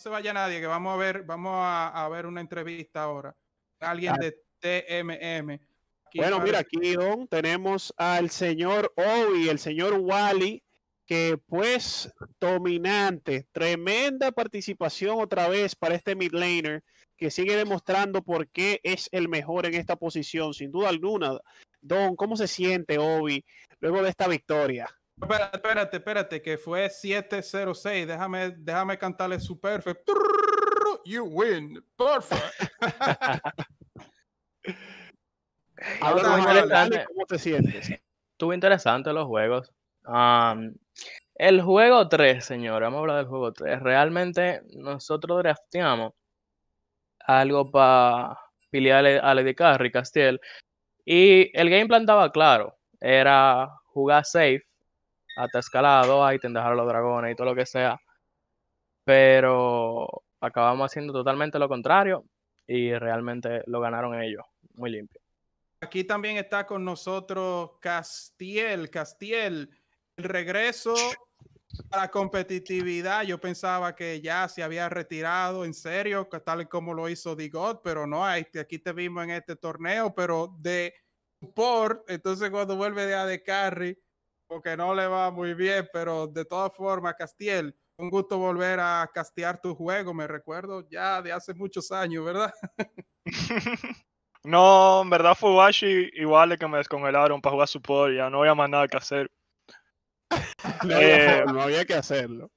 se vaya nadie, que vamos a ver, vamos a, ver una entrevista ahora. Alguien de TMM. Bueno, mira, aquí Don, tenemos al señor Obi, el señor Wally, que pues dominante, tremenda participación otra vez para este mid laner que sigue demostrando por qué es el mejor en esta posición, sin duda alguna. Don, ¿cómo se siente Obi luego de esta victoria? Espérate, espérate, espérate, que fue 706. Déjame, déjame cantarle su perfect. You win. Perfect. ¿Cómo te sientes? Estuvo interesante los juegos. Um, el juego 3, señor, vamos a hablar del juego 3. Realmente nosotros drafteamos algo para piliar a Lady Carry, Castiel. Y el game plan estaba claro. Era jugar safe hasta escalado, ahí a los dragones y todo lo que sea. Pero acabamos haciendo totalmente lo contrario y realmente lo ganaron ellos, muy limpio. Aquí también está con nosotros Castiel, Castiel, el regreso a la competitividad. Yo pensaba que ya se había retirado en serio, tal como lo hizo Digot, pero no, aquí te vimos en este torneo, pero de support, entonces cuando vuelve de AD Carry porque no le va muy bien, pero de todas formas, Castiel, un gusto volver a castear tu juego, me recuerdo ya de hace muchos años, ¿verdad? no, en verdad Fubashi igual que me descongelaron para jugar su poder, ya no había más nada que hacer. Eh, no, había que hacerlo.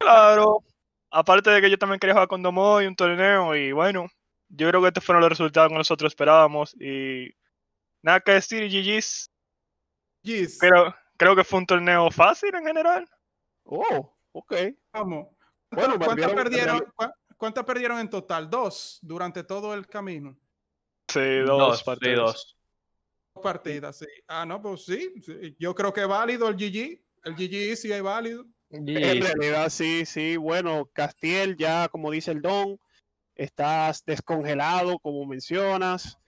Claro, aparte de que yo también quería jugar con Domo y un torneo, y bueno, yo creo que estos fueron los resultados que nosotros esperábamos, y nada que decir, GG's. Yes. Pero, creo que fue un torneo fácil en general. Oh, ok. Vamos. Bueno, ¿Cuántas perdieron, ¿cuántas perdieron en total? Dos durante todo el camino. Sí, dos, partidos. Dos. partidas, sí. Ah, no, pues sí, Yo creo que es válido el GG. El GG sí es válido. En realidad, sí, sí. Bueno, Castiel, ya como dice el Don, estás descongelado, como mencionas.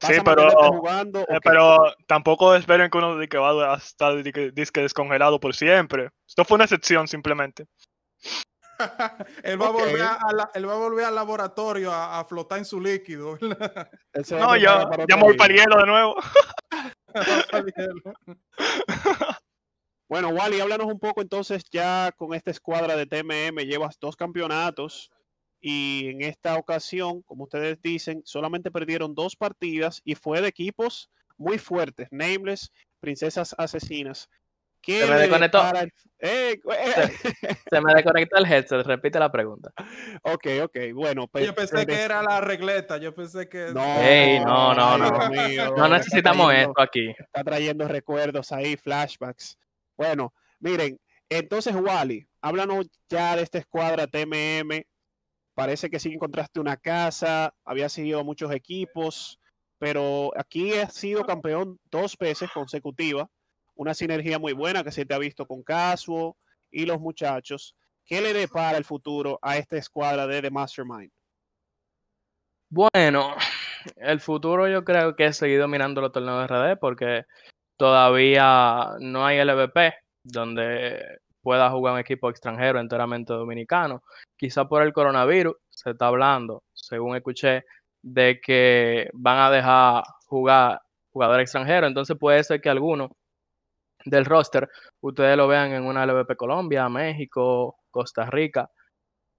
Sí, pero, eh, pero tampoco esperen que uno diga que va a estar descongelado por siempre. Esto fue una excepción simplemente. él, va a volver al laboratorio a, flotar en su líquido. no, ya, ya me voy para hielo de nuevo. bueno, Wally, háblanos un poco entonces ya con esta escuadra de TMM. Llevas dos campeonatos y en esta ocasión, como ustedes dicen, solamente perdieron dos partidas y fue de equipos muy fuertes, Nameless, Princesas Asesinas. se me desconectó. El... Eh, se, me desconectó el headset, repite la pregunta. Ok, ok, bueno. Pues, yo pensé que era la regleta, yo pensé que... No, no, no, no. No, no necesitamos esto aquí. Está trayendo recuerdos ahí, flashbacks. Bueno, miren, entonces Wally, háblanos ya de esta escuadra TMM, Parece que sí encontraste una casa, había seguido muchos equipos, pero aquí has sido campeón dos veces consecutivas. Una sinergia muy buena que se te ha visto con Casuo y los muchachos. ¿Qué le depara el futuro a esta escuadra de The Mastermind? Bueno, el futuro yo creo que he seguido mirando los torneos de RD porque todavía no hay LVP donde pueda jugar un equipo extranjero enteramente dominicano quizá por el coronavirus, se está hablando, según escuché, de que van a dejar jugar jugador extranjero. Entonces puede ser que alguno del roster ustedes lo vean en una LVP Colombia, México, Costa Rica.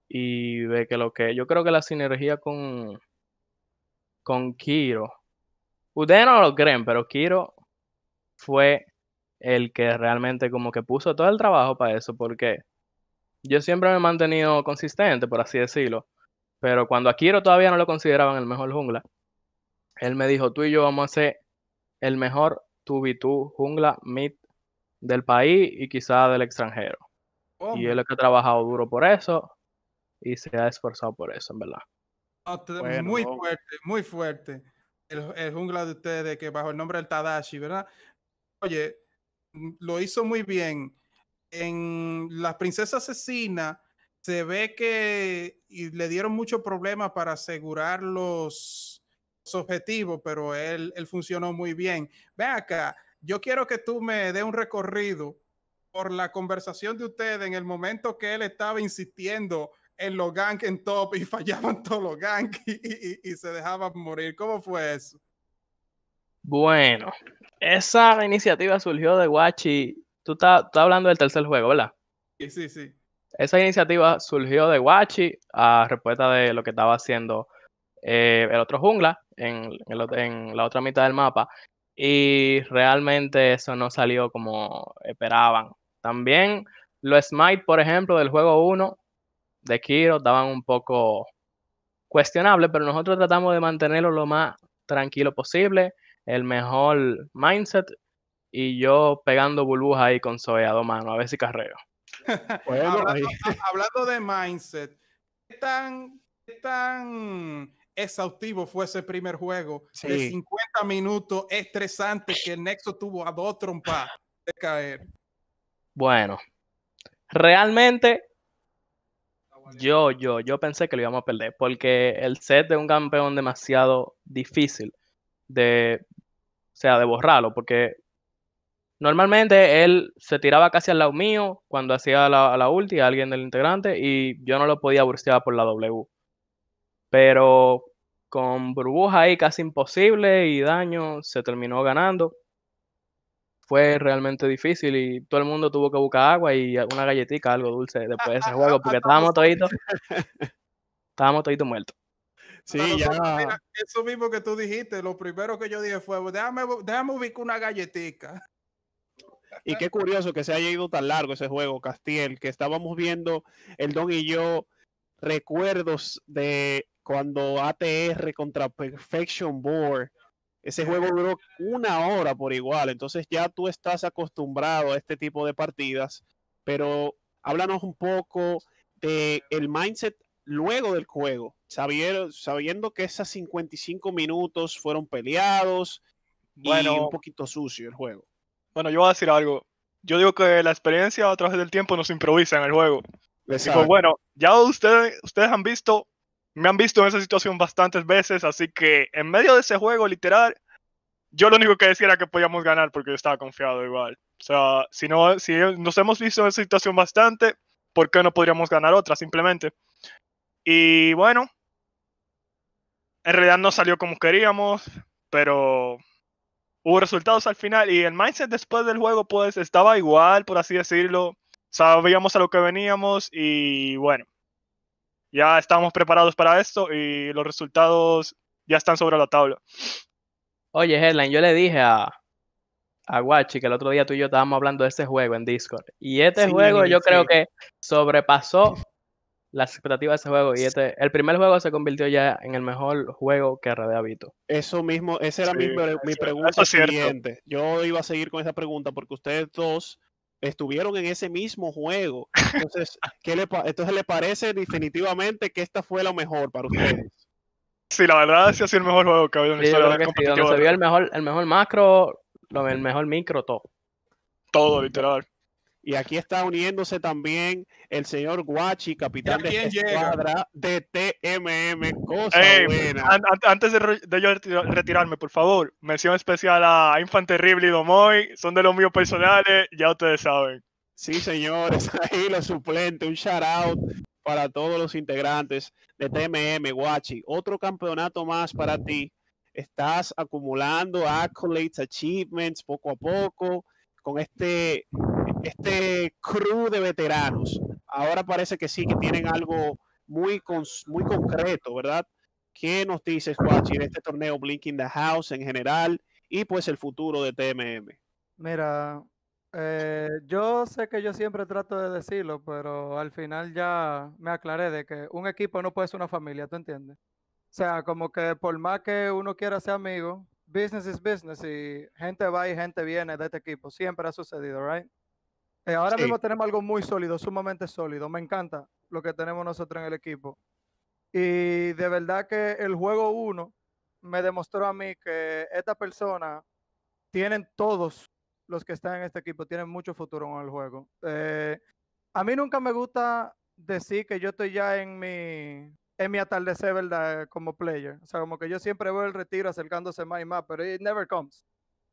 Y ve que lo que yo creo que la sinergia con, con Kiro. Ustedes no lo creen, pero Kiro fue el que realmente como que puso todo el trabajo para eso, porque yo siempre me he mantenido consistente, por así decirlo. Pero cuando Akiro todavía no lo consideraban el mejor jungla, él me dijo, tú y yo vamos a ser el mejor 2 v jungla mid del país y quizá del extranjero. y él que ha trabajado duro por eso y se ha esforzado por eso, en verdad. Ah, muy fuerte, muy fuerte. El, el, jungla de ustedes, que bajo el nombre del Tadashi, ¿verdad? Oye, mm, lo hizo muy bien en La Princesa Asesina se ve que le dieron mucho problema para asegurar los, objetivos, pero él, funcionó muy bien. Ve acá, yo quiero que tú me des un recorrido por la conversación de ustedes en el momento que él estaba insistiendo en los gank en top y fallaban todos los ganks y, y se dejaban morir. ¿Cómo fue eso? Bueno, esa iniciativa surgió de Guachi tú estás, hablando del tercer juego, ¿verdad? Sí, sí, sí. Esa iniciativa surgió de Guachi a respuesta de lo que estaba haciendo eh, el otro jungla en, la otra mitad del mapa. Y realmente eso no salió como esperaban. También los Smite, por ejemplo, del juego 1 de Kiro estaban un poco cuestionables, pero nosotros tratamos de mantenerlo lo más tranquilo posible, el mejor mindset y yo pegando burbujas ahí con soleado, mano, a ver si carreo. hablando, de mindset, ¿qué tan, tan exhaustivo fue ese primer juego de 50 minutos estresante que el Nexo tuvo a dos trompas de caer? Bueno, realmente yo, yo, yo pensé que lo íbamos a perder porque el set de un campeón demasiado difícil de, o sea, de borrarlo, porque Normalmente él se tiraba casi al lado mío cuando hacía la, la ulti a alguien del integrante y yo no lo podía burstear por la W. Pero con burbuja ahí casi imposible y daño, se terminó ganando. Fue realmente difícil y todo el mundo tuvo que buscar agua y una galletita, algo dulce después de ese juego, porque estábamos toditos, estábamos muertos. Sí, ya. eso mismo que tú dijiste, lo primero que yo dije fue, déjame, déjame ubicar una galletita. Y qué curioso que se haya ido tan largo ese juego, Castiel, que estábamos viendo el Don y yo recuerdos de cuando ATR contra Perfection Board. Ese juego duró una hora por igual, entonces ya tú estás acostumbrado a este tipo de partidas, pero háblanos un poco de el mindset luego del juego, sabiendo, sabiendo que esas 55 minutos fueron peleados y un poquito sucio el juego. Bueno, yo voy a decir algo. Yo digo que la experiencia a través del tiempo nos improvisa en el juego. pues bueno, ya ustedes, ustedes han visto, me han visto en esa situación bastantes veces, así que en medio de ese juego, literal, yo lo único que decía era que podíamos ganar porque yo estaba confiado igual. O sea, si, no, si nos hemos visto en esa situación bastante, ¿por qué no podríamos ganar otra simplemente? Y bueno, en realidad no salió como queríamos, pero hubo resultados al final y el mindset después del juego pues estaba igual, por así decirlo. Sabíamos a lo que veníamos y bueno, ya estábamos preparados para esto y los resultados ya están sobre la tabla. Oye, Headline, yo le dije a, a Guachi que el otro día tú y yo estábamos hablando de este juego en Discord. Y este juego yo creo que sobrepasó las expectativas de ese juego. Y este, el primer juego se convirtió ya en el mejor juego que Red Vito. Eso mismo, esa era mi, mi, pregunta siguiente. Yo iba a seguir con esa pregunta porque ustedes dos estuvieron en ese mismo juego. Entonces, ¿qué le, entonces ¿le parece definitivamente que esta fue la mejor para ustedes? Sí, la verdad sí ha sido el mejor juego que ha en historia se el mejor, el mejor macro, el mejor micro, todo. Todo, literal. Y aquí está uniéndose también el señor Guachi, capitán de escuadra de TMM. Cosa antes de, yo retirarme, por favor, mención especial a Infante y Domoy. Son de los míos personales, ya ustedes saben. Sí, señores, ahí la suplente, Un shout out para todos los integrantes de TMM, Guachi. Otro campeonato más para ti. Estás acumulando accolades, achievements poco a poco con este este crew de veteranos. Ahora parece que sí, que tienen algo muy, muy concreto, ¿verdad? ¿Qué nos dice Squatchy en este torneo Blinking the House en general y pues el futuro de TMM? Mira, eh, yo sé que yo siempre trato de decirlo, pero al final ya me aclaré de que un equipo no puede ser una familia, ¿tú entiendes? O sea, como que por más que uno quiera ser amigo, business is business y gente va y gente viene de este equipo. Siempre ha sucedido, ¿right? Eh, ahora mismo tenemos algo muy sólido, sumamente sólido. Me encanta lo que tenemos nosotros en el equipo. Y de verdad que el juego 1 me demostró a mí que esta persona tienen todos los que están en este equipo, tienen mucho futuro en el juego. Eh, a mí nunca me gusta decir que yo estoy ya en mi, en mi atardecer, ¿verdad? Como player. O sea, como que yo siempre veo el retiro acercándose más y más, pero it never comes.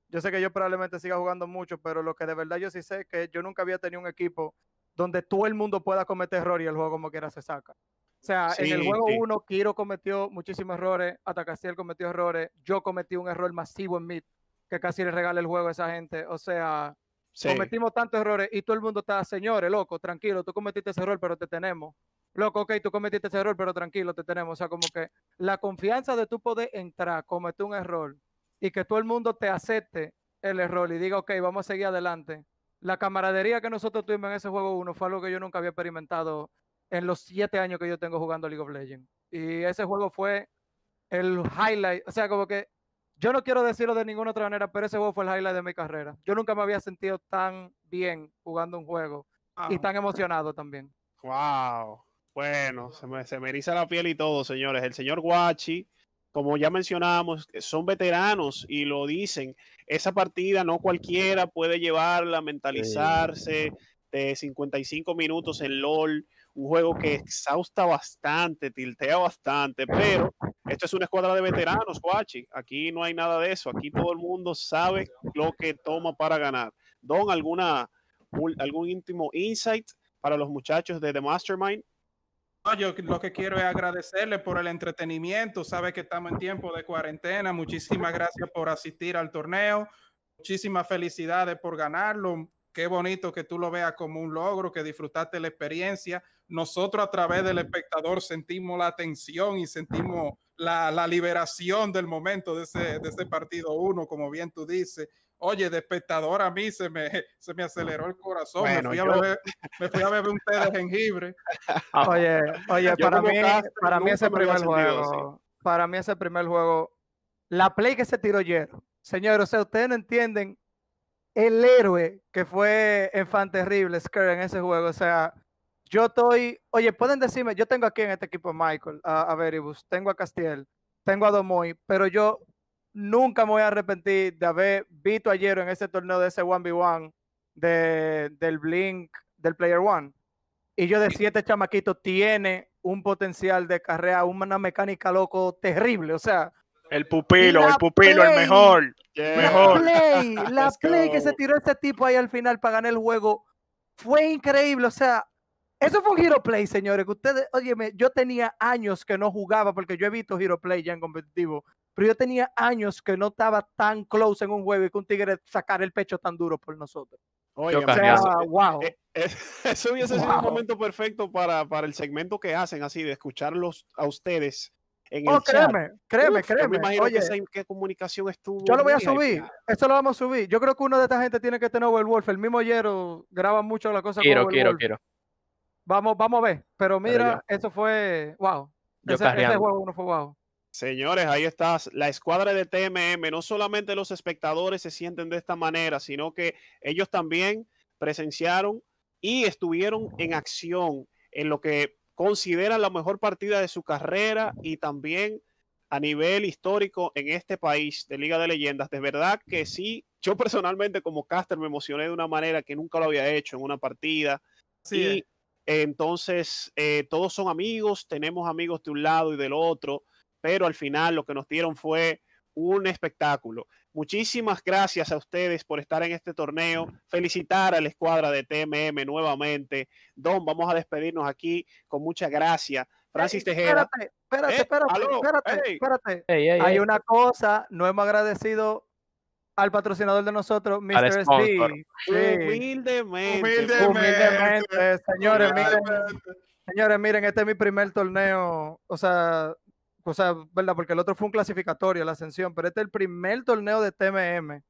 Yo sé que yo probablemente siga jugando mucho, pero lo que de verdad yo sí sé es que yo nunca había tenido un equipo donde todo el mundo pueda cometer error y el juego como quiera se saca. O sea, en el juego uno, Kiro cometió muchísimos errores, Atacaciel cometió errores, yo cometí un error masivo en mid, que casi le regala el juego a esa gente. O sea, cometimos tantos errores y todo el mundo está, señores, loco, tranquilo, tú cometiste ese error, pero te tenemos. Loco, ok, tú cometiste ese error, pero tranquilo, te tenemos. O sea, como que la confianza de tú poder entrar, cometer un error, y que todo el mundo te acepte el error y diga, ok, vamos a seguir adelante. La camaradería que nosotros tuvimos en ese juego uno fue algo que yo nunca había experimentado en los siete años que yo tengo jugando League of Legends. Y ese juego fue el highlight, o sea, como que yo no quiero decirlo de ninguna otra manera, pero ese juego fue el highlight de mi carrera. Yo nunca me había sentido tan bien jugando un juego y ah. tan emocionado también. ¡Wow! Bueno, se me, se la piel y todo, señores. El señor Guachi como ya mencionábamos, son veteranos y lo dicen. Esa partida no cualquiera puede llevarla, mentalizarse de 55 minutos en LOL, un juego que exhausta bastante, tiltea bastante, pero esto es una escuadra de veteranos, Guachi. Aquí no hay nada de eso. Aquí todo el mundo sabe lo que toma para ganar. Don, ¿alguna, algún íntimo insight para los muchachos de The Mastermind? yo lo que quiero es agradecerle por el entretenimiento. Sabe que estamos en tiempo de cuarentena. Muchísimas gracias por asistir al torneo. Muchísimas felicidades por ganarlo. Qué bonito que tú lo veas como un logro, que disfrutaste la experiencia. Nosotros a través del espectador sentimos la tensión y sentimos la, liberación del momento de ese, de ese partido uno, como bien tú dices. Oye, de espectador a mí se me, se me aceleró el corazón. me, fui a beber, me fui a un té de jengibre. Oye, oye para, mí, para mí ese primer juego, para mí ese primer juego, la play que se tiró ayer, señores, o sea, ustedes no entienden el héroe que fue en Fan Terrible, Scare, en ese juego. O sea, yo estoy, oye, pueden decirme, yo tengo aquí en este equipo a Michael, a, a Veribus, tengo a Castiel, tengo a Domoy, pero yo nunca me voy a arrepentir de haber visto ayer en ese torneo de ese 1v1 del Blink, del Player One. Y yo de siete chamaquito tiene un potencial de carrera, una mecánica loco terrible. O sea, el pupilo, el pupilo, el mejor. La play, la play que se tiró este tipo ahí al final para ganar el juego fue increíble. O sea, eso fue un Hero Play, señores. Que ustedes, óyeme, yo tenía años que no jugaba porque yo he visto Hero Play ya en competitivo pero yo tenía años que no estaba tan close en un juego y que un tigre sacara el pecho tan duro por nosotros. Oye, o sea, wow. Eh, eh, eso hubiese sido un momento perfecto para, para el segmento que hacen, así de escucharlos a ustedes en oh, créeme, créeme, créeme. Oye, qué comunicación estuvo. Yo lo voy a subir. Esto lo vamos a subir. Yo creo que uno de esta gente tiene que tener Wolf. El mismo Yero graba mucho la cosa quiero, con Quiero, quiero, Vamos, vamos a ver. Pero mira, eso fue. Wow. Yo ese, ese, juego uno fue wow. Señores, ahí está la escuadra de TMM. No solamente los espectadores se sienten de esta manera, sino que ellos también presenciaron y estuvieron en acción en lo que consideran la mejor partida de su carrera y también a nivel histórico en este país de Liga de Leyendas. De verdad que sí, yo personalmente como caster me emocioné de una manera que nunca lo había hecho en una partida. Sí, entonces eh, todos son amigos, tenemos amigos de un lado y del otro pero al final lo que nos dieron fue un espectáculo. Muchísimas gracias a ustedes por estar en este torneo. Felicitar a la escuadra de TMM nuevamente. Don, vamos a despedirnos aquí con muchas gracias. Francis Espérate, espérate, eh, espérate, espérate. Hay una cosa, no hemos agradecido al patrocinador de nosotros, Mr. Steve. Humildemente. Humildemente, Señores, miren, señores, miren, este es mi primer torneo, o sea, o sea, ¿verdad? Porque el otro fue un clasificatorio, la ascensión, pero este es el primer torneo de TMM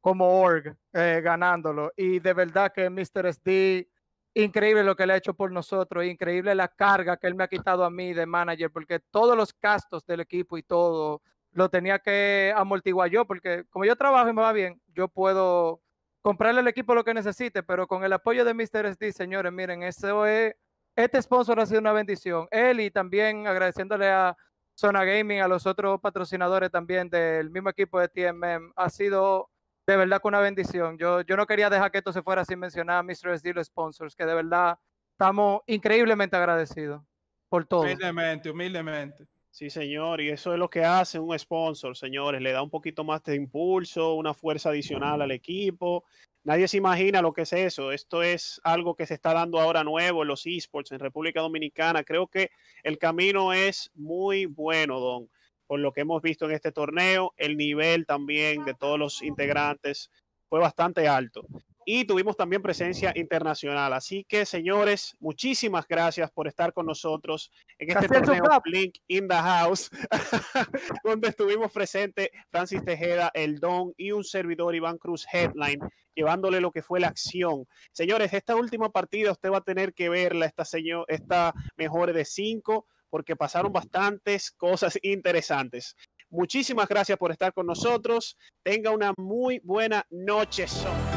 como org eh, ganándolo. Y de verdad que Mr. SD, increíble lo que le ha hecho por nosotros, increíble la carga que él me ha ah. quitado a mí de manager, porque todos los gastos del equipo y todo lo tenía que amortiguar yo, porque como yo trabajo y me va bien, yo puedo comprarle al equipo lo que necesite, pero con el apoyo de Mr. SD, señores, miren, eso es, este sponsor ha sido una bendición. Él y también agradeciéndole a Zona Gaming, a los otros patrocinadores también del mismo equipo de TMM. Ha sido de verdad que una bendición. Yo, yo no quería dejar que esto se fuera sin mencionar a Mr. Steel Sponsors, que de verdad estamos increíblemente agradecidos por todo. Humildemente, humildemente. Sí, señor, y eso es lo que hace un sponsor, señores, le da un poquito más de impulso, una fuerza adicional al equipo. Nadie se imagina lo que es eso. Esto es algo que se está dando ahora nuevo en los esports en República Dominicana. Creo que el camino es muy bueno, Don, por lo que hemos visto en este torneo. El nivel también de todos los integrantes fue bastante alto y tuvimos también presencia internacional. Así que, señores, muchísimas gracias por estar con nosotros en este torneo Blink in the House, donde estuvimos presentes Francis Tejeda, El Don y un servidor Iván Cruz Headline, llevándole lo que fue la acción. Señores, esta última partida usted va a tener que verla, esta, señor, esta mejor de cinco, porque pasaron bastantes cosas interesantes. Muchísimas gracias por estar con nosotros. Tenga una muy buena noche. Son.